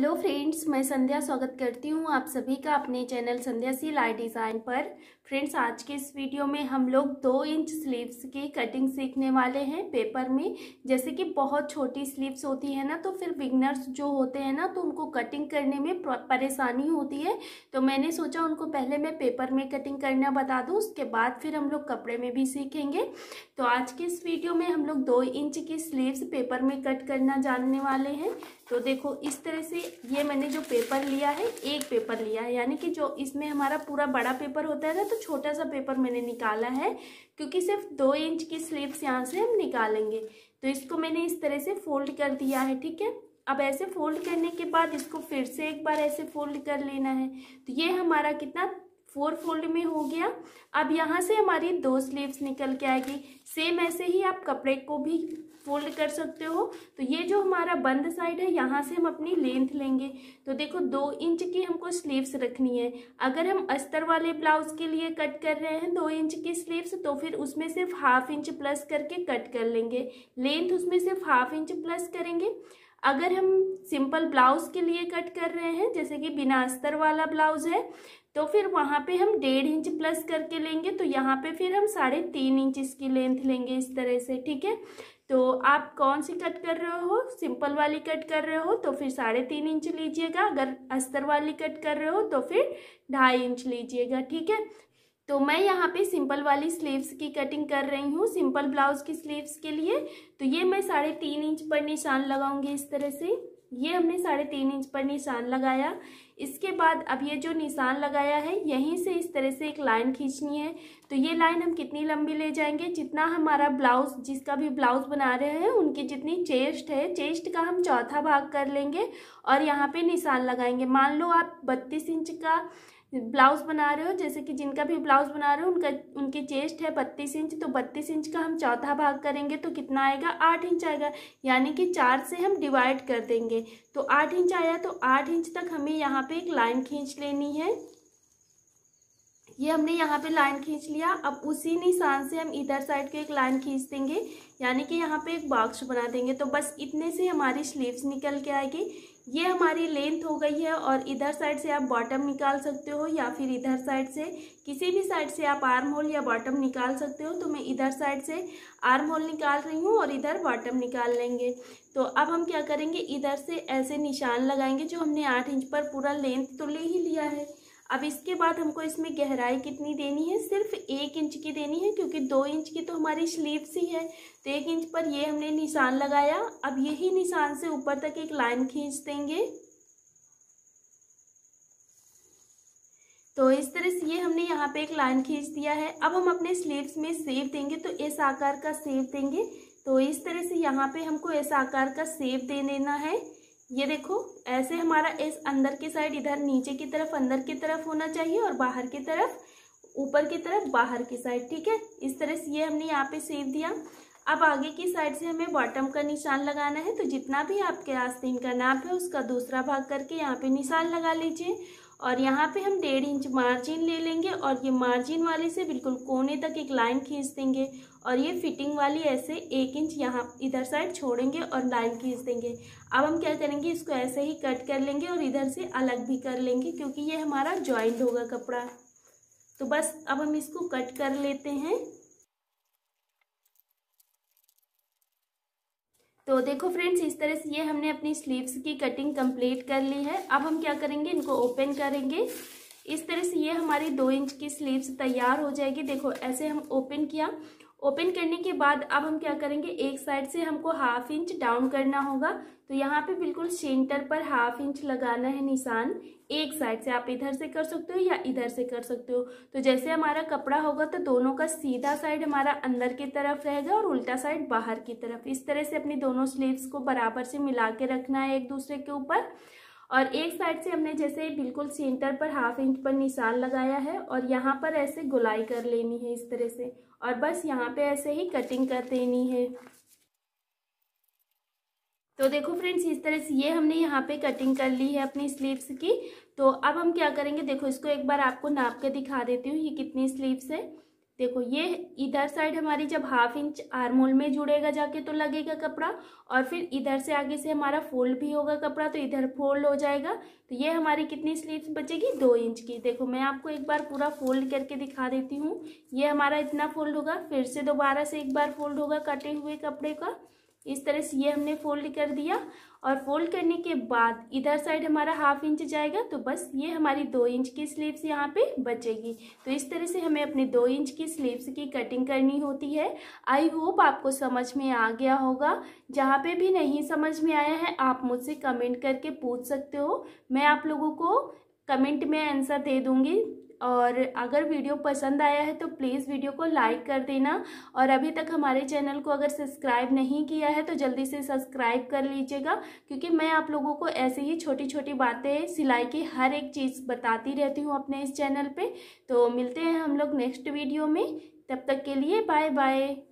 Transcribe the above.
hello friends मैं संध्या स्वागत करती हूँ आप सभी का अपने channel Sandhya Silai design पर फ्रेंड्स आज के इस वीडियो में हम लोग दो इंच स्लीव्स की कटिंग सीखने वाले हैं पेपर में जैसे कि बहुत छोटी स्लीव्स होती है ना तो फिर बिगनर्स जो होते हैं ना तो उनको कटिंग करने में परेशानी होती है तो मैंने सोचा उनको पहले मैं पेपर में कटिंग करना बता दूँ उसके बाद फिर हम लोग कपड़े में भी सीखेंगे तो आज के इस वीडियो में हम लोग दो इंच की स्लीव्स पेपर में कट करना जानने वाले हैं तो देखो इस तरह से ये मैंने जो पेपर लिया है एक पेपर लिया है यानी कि जो इसमें हमारा पूरा बड़ा पेपर होता है ना तो छोटा सा पेपर मैंने निकाला है क्योंकि सिर्फ दो इंच की स्लीव्स यहाँ से हम निकालेंगे तो इसको मैंने इस तरह से फोल्ड कर दिया है ठीक है अब ऐसे फोल्ड करने के बाद इसको फिर से एक बार ऐसे फोल्ड कर लेना है तो ये हमारा कितना फोर फोल्ड में हो गया अब यहाँ से हमारी दो स्लीव्स निकल के आएगी सेम ऐसे ही आप कपड़े को भी फोल्ड कर सकते हो तो ये जो हमारा बंद साइड है यहाँ से हम अपनी लेंथ लेंगे तो देखो दो इंच की हमको स्लीव्स रखनी है अगर हम अस्तर वाले ब्लाउज के लिए कट कर रहे हैं दो इंच की स्लीव्स तो फिर उसमें सिर्फ हाफ इंच प्लस करके कट कर लेंगे लेंथ उसमें सिर्फ हाफ इंच प्लस करेंगे अगर हम सिंपल ब्लाउज के लिए कट कर रहे हैं जैसे कि बिना अस्तर वाला ब्लाउज है तो फिर वहाँ पे हम डेढ़ इंच प्लस करके लेंगे तो यहाँ पे फिर हम साढ़े तीन इंच इसकी लेंथ लेंगे इस तरह से ठीक है तो आप कौन सी कट कर रहे हो सिंपल वाली कट कर रहे हो तो फिर साढ़े तीन इंच लीजिएगा अगर अस्तर वाली कट कर रहे हो तो फिर ढाई इंच लीजिएगा ठीक है तो मैं यहाँ पे सिंपल वाली स्लीव्स की कटिंग कर रही हूँ सिंपल ब्लाउज की स्लीव्स के लिए तो ये मैं साढ़े तीन इंच पर निशान लगाऊंगी इस तरह से ये हमने साढ़े तीन इंच पर निशान लगाया इसके बाद अब ये जो निशान लगाया है यहीं से इस तरह से एक लाइन खींचनी है तो ये लाइन हम कितनी लंबी ले जाएंगे जितना हमारा ब्लाउज जिसका भी ब्लाउज बना रहे हैं उनकी जितनी चेस्ट है चेस्ट का हम चौथा भाग कर लेंगे और यहाँ पे निशान लगाएंगे मान लो आप बत्तीस इंच का ब्लाउज बना रहे हो जैसे कि जिनका भी ब्लाउज बना रहे हो उनका उनके चेस्ट है बत्तीस इंच तो बत्तीस इंच का हम चौथा भाग करेंगे तो कितना आएगा आठ इंच आएगा यानी कि चार से हम डिवाइड कर देंगे तो आठ इंच आया तो आठ इंच तक हमें यहाँ पे एक लाइन खींच लेनी है ये हमने यहाँ पे लाइन खींच लिया अब उसी निशान से हम इधर साइड को एक लाइन खींच देंगे यानी कि यहाँ पे एक बॉक्स बना देंगे तो बस इतने से हमारी स्लीव्स निकल के आएगी ये हमारी लेंथ हो गई है और इधर साइड से आप बॉटम निकाल सकते हो या फिर इधर साइड से किसी भी साइड से आप आर्म होल या बॉटम निकाल सकते हो तो मैं इधर साइड से आर्म होल निकाल रही हूँ और इधर बॉटम निकाल लेंगे तो अब हम क्या करेंगे इधर से ऐसे निशान लगाएंगे जो हमने आठ इंच पर पूरा लेंथ तो ले ही लिया है अब इसके बाद हमको इसमें गहराई कितनी देनी है सिर्फ एक इंच की देनी है क्योंकि दो इंच की तो हमारी स्लीव सी है तो एक इंच पर ये हमने निशान लगाया अब यही निशान से ऊपर तक एक लाइन खींच देंगे तो इस तरह से ये हमने यहाँ पे एक लाइन खींच दिया है अब हम अपने स्लीव्स में सेव देंगे तो इस आकार का सेव देंगे तो इस तरह से यहाँ पे हमको इस आकार का सेव दे देना है ये देखो ऐसे हमारा एस अंदर की साइड इधर नीचे की तरफ अंदर की तरफ होना चाहिए और बाहर की तरफ ऊपर की तरफ बाहर की साइड ठीक है इस तरह से ये हमने यहाँ पे सेव दिया अब आगे की साइड से हमें बॉटम का निशान लगाना है तो जितना भी आपके आस्तीन का नाप है उसका दूसरा भाग करके यहाँ पे निशान लगा लीजिए और यहाँ पे हम डेढ़ इंच मार्जिन ले लेंगे और ये मार्जिन वाले से बिल्कुल कोने तक एक लाइन खींच देंगे और ये फिटिंग वाली ऐसे एक इंच यहाँ इधर साइड छोड़ेंगे और लाइन खींच देंगे अब हम क्या करेंगे इसको ऐसे ही कट कर लेंगे और इधर से अलग भी कर लेंगे क्योंकि ये हमारा ज्वाइंट होगा कपड़ा तो बस अब हम इसको कट कर लेते हैं तो देखो फ्रेंड्स इस तरह से ये हमने अपनी स्लीव्स की कटिंग कंप्लीट कर ली है अब हम क्या करेंगे इनको ओपन करेंगे इस तरह से ये हमारी दो इंच की स्लीव्स तैयार हो जाएगी देखो ऐसे हम ओपन किया ओपन करने के बाद अब हम क्या करेंगे एक साइड से हमको हाफ इंच डाउन करना होगा तो यहाँ पे बिल्कुल सेंटर पर हाफ इंच लगाना है निशान एक साइड से आप इधर से कर सकते हो या इधर से कर सकते हो तो जैसे हमारा कपड़ा होगा तो दोनों का सीधा साइड हमारा अंदर की तरफ रहेगा और उल्टा साइड बाहर की तरफ इस तरह से अपनी दोनों स्लीव्स को बराबर से मिला के रखना है एक दूसरे के ऊपर और एक साइड से हमने जैसे बिल्कुल सेंटर पर हाफ इंच पर निशान लगाया है और यहाँ पर ऐसे गुलाई कर लेनी है इस तरह से और बस यहाँ पे ऐसे ही कटिंग कर देनी है तो देखो फ्रेंड्स इस तरह से ये हमने यहाँ पे कटिंग कर ली है अपनी स्लीव्स की तो अब हम क्या करेंगे देखो इसको एक बार आपको नाप के दिखा देती हूँ ये कितनी स्लीव्स है देखो ये इधर साइड हमारी जब हाफ इंच आरमोल में जुड़ेगा जाके तो लगेगा कपड़ा और फिर इधर से आगे से हमारा फोल्ड भी होगा कपड़ा तो इधर फोल्ड हो जाएगा तो ये हमारी कितनी स्लीव्स बचेगी दो इंच की देखो मैं आपको एक बार पूरा फोल्ड करके दिखा देती हूँ ये हमारा इतना फोल्ड होगा फिर से दोबारा से एक बार फोल्ड होगा कटे हुए कपड़े का इस तरह से ये हमने फोल्ड कर दिया और फोल्ड करने के बाद इधर साइड हमारा हाफ इंच जाएगा तो बस ये हमारी दो इंच की स्लीव्स यहाँ पे बचेगी तो इस तरह से हमें अपने दो इंच की स्लीव्स की कटिंग करनी होती है आई होप आपको समझ में आ गया होगा जहाँ पे भी नहीं समझ में आया है आप मुझसे कमेंट करके पूछ सकते हो मैं आप लोगों को कमेंट में आंसर दे दूँगी और अगर वीडियो पसंद आया है तो प्लीज़ वीडियो को लाइक कर देना और अभी तक हमारे चैनल को अगर सब्सक्राइब नहीं किया है तो जल्दी से सब्सक्राइब कर लीजिएगा क्योंकि मैं आप लोगों को ऐसे ही छोटी छोटी बातें सिलाई की हर एक चीज़ बताती रहती हूँ अपने इस चैनल पर तो मिलते हैं हम लोग नेक्स्ट वीडियो में तब तक के लिए बाय बाय